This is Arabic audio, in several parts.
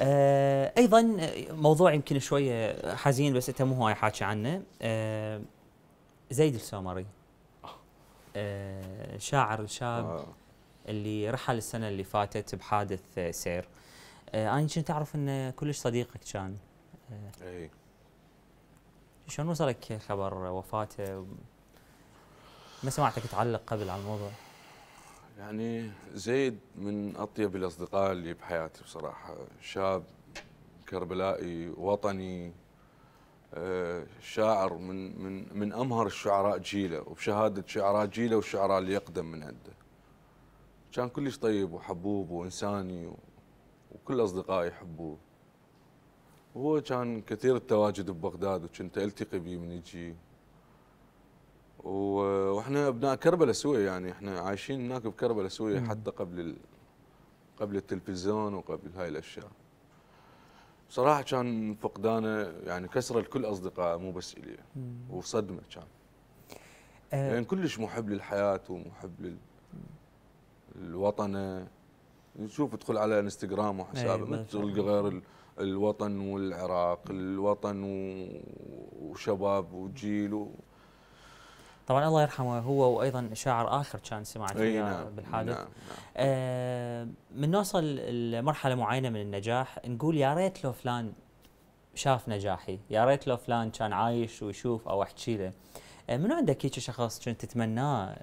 آه ايضا موضوع يمكن شويه حزين بس انت مو هواي حاكي عنه آه زيد السومري آه شاعر اللي رحل السنه اللي فاتت بحادث سير آه انا كنت اعرف انه كلش صديقك كان آه اي شلون وصلك خبر وفاته ما سمعتك تعلق قبل على الموضوع يعني زيد من اطيب الاصدقاء اللي بحياتي بصراحه شاب كربلائي وطني آه، شاعر من من من امهر الشعراء جيله وبشهاده شعراء جيله والشعراء اللي يقدم من عنده كان كلش طيب وحبوب وانساني وكل اصدقائي يحبوه وهو كان كثير التواجد ببغداد وكنت التقي به من يجي احنا ابناء كربلاء سوية يعني احنا عايشين هناك بكربلاء سوية حتى قبل ال... قبل التلفزيون وقبل هاي الاشياء صراحه كان فقدانه يعني كسر الكل اصدقائه مو بس الي وصدمه كان أه يعني كلش محب للحياه ومحب لل الوطن نشوف ادخل على انستغرام وحسابه إيه، ما تلقى غير الوطن والعراق الوطن وشباب وجيل و... طبعا الله يرحمه هو وايضا شاعر اخر كان سمعت نعم بالحادث نعم،, نعم آه من نوصل لمرحله معينه من النجاح نقول يا ريت لو فلان شاف نجاحي يا ريت لو فلان كان عايش ويشوف او احكي له آه من عندك هيك شخص كنت تتمناه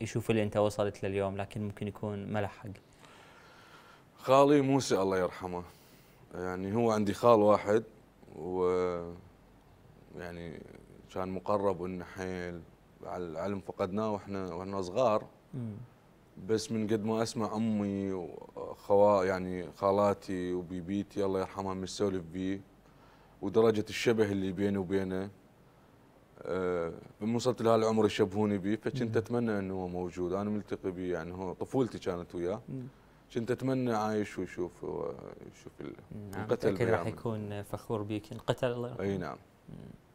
يشوف اللي انت وصلت له اليوم لكن ممكن يكون ما لحق خالي موسى الله يرحمه يعني هو عندي خال واحد و يعني كان مقرب انه حيل على العلم فقدناه واحنا واحنا صغار بس من قد ما اسمع امي وخوا يعني خالاتي وبيبيتي الله يرحمها من تسولف بيه ودرجه الشبه اللي بيني وبينه لما آه، وصلت لهالعمر يشبهوني به فكنت اتمنى انه هو موجود انا ملتقي به يعني هو طفولتي كانت وياه كنت اتمنى عايش ويشوف يشوف انقتل نعم راح يكون فخور بك انقتل الله اي نعم مم.